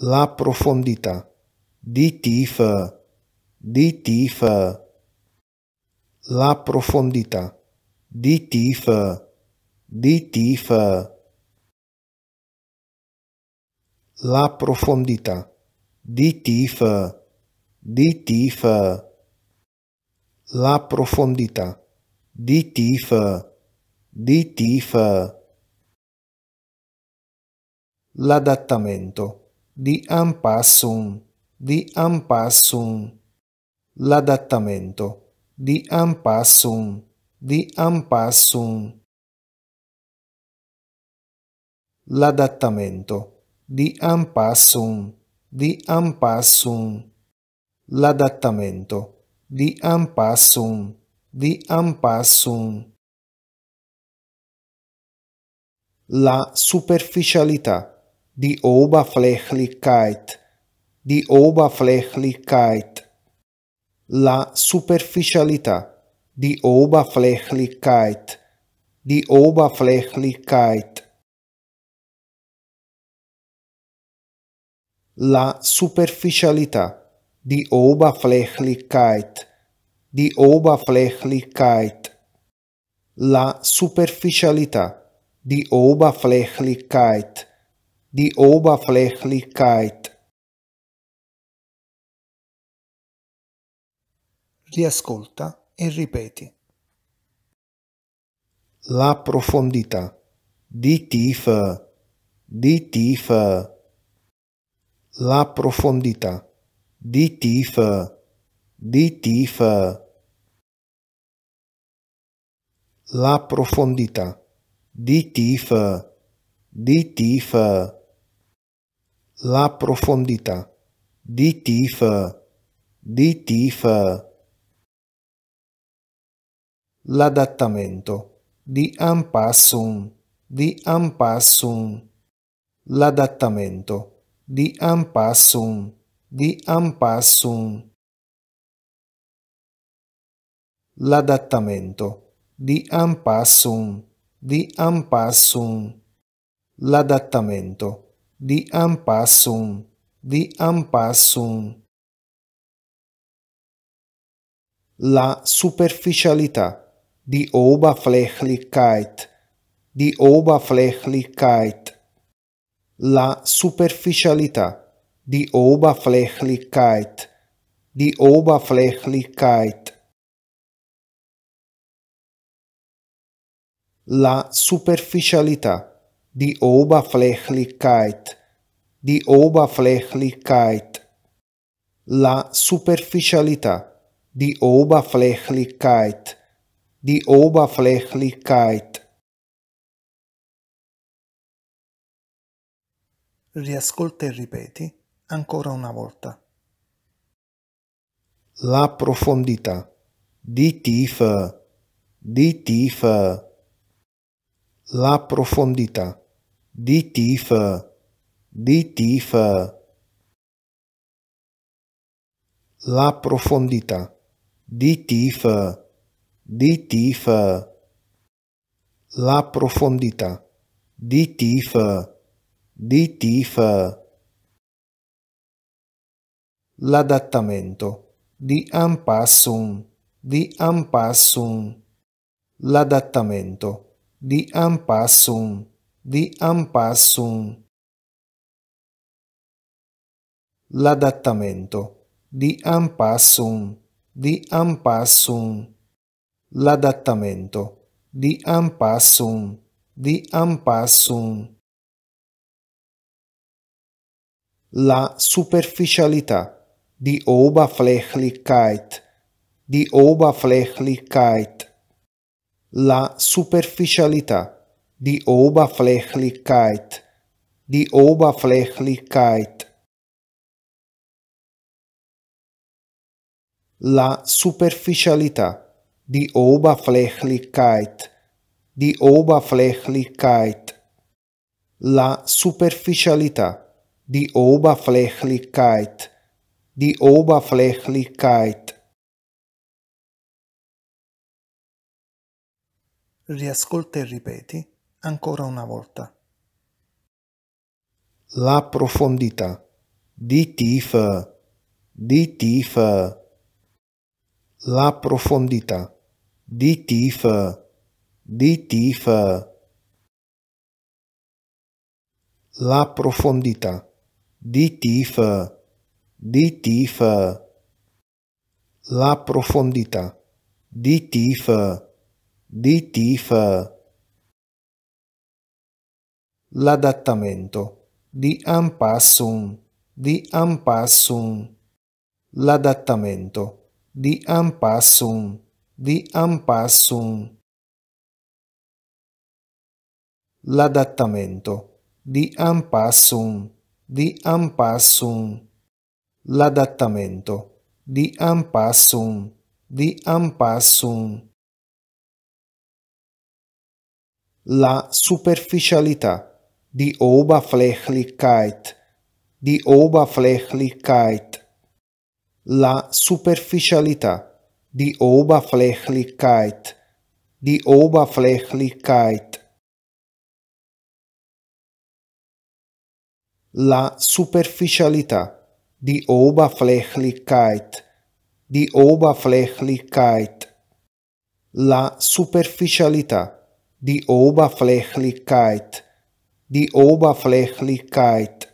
la profondità. di Tiefe, di Tiefe. La profondità, di Tiefe, di Tiefe. La profondità, di Tiefe, di Tiefe. La profondità, di Tiefe, di Tiefe. L'adattamento di ampassum, di ampassum. L'adattamento di ampassum, di ampassum. L'adattamento di ampassum, di ampassum. L'adattamento di ampassum, di ampassum. La superficialità die Oberflächlichkeit, die Oberflächlichkeit, la superficialità, die Oberflächlichkeit, die Oberflächlichkeit, la superficialità, die Oberflächlichkeit, die Oberflächlichkeit, la superficialità, die Oberflächlichkeit die Oberflächlichkeit. Riascolta e ripeti. La profondità, Di Tiefe, Di Tiefe. La profondità, Di Tiefe, Di Tiefe. La profondità, Di Tiefe, Di Tiefe la profondità. di Tiefe, di Tiefe. L'adattamento, di Anpassung, di Anpassung. L'adattamento, di Anpassung, di Anpassung. L'adattamento, di Anpassung, di Anpassung. L'adattamento di ampassum, di ampassum. La superficialità, di Oberflächlichkeit, di Oberflächlichkeit. La superficialità, di Oberflächlichkeit, di Oberflächlichkeit. La superficialità di Oberflächlichkeit, di Oberflächlichkeit, la superficialità, di Oberflächlichkeit, di Oberflächlichkeit. Riascolta e ripeti ancora una volta. La profondità, di Tiefe, di Tiefe, la profondità. Di tifa, die Tiefe. La profondità, di tifa, di tifa. La profondità, di tifa, di tifa. L'adattamento, di Anpassung, di Anpassung. L'adattamento, di Anpassung di ampassum. L'adattamento di ampassum di ampassum. L'adattamento di ampassum di ampassum. La superficialità di Oberflächlichkeit di Oberflächlichkeit. La superficialità die Oberflächlichkeit, die Oberflächlichkeit. La superficialità, die Oberflächlichkeit, die Oberflächlichkeit. La superficialità, die Oberflächlichkeit, die Oberflächlichkeit. Riascolta e ripeti ancora una volta. La profondità di tif, di tif. La profondità di tif, di tif. La profondità di tif, di tif. La profondità di tif, di tif l'adattamento di Ampassun, di Ampassun, l'adattamento di Ampassun, di Ampassun, l'adattamento di Ampassun, di Ampassun, l'adattamento di Ampassun, di Ampassun, la superficialità di Oberflächlichkeit, di Oberflächlichkeit, la superficialità, di Oberflächlichkeit, di Oberflächlichkeit, la superficialità, di Oberflächlichkeit, di Oberflächlichkeit, la superficialità, die Oberflächlichkeit, Die oberflächlichkeit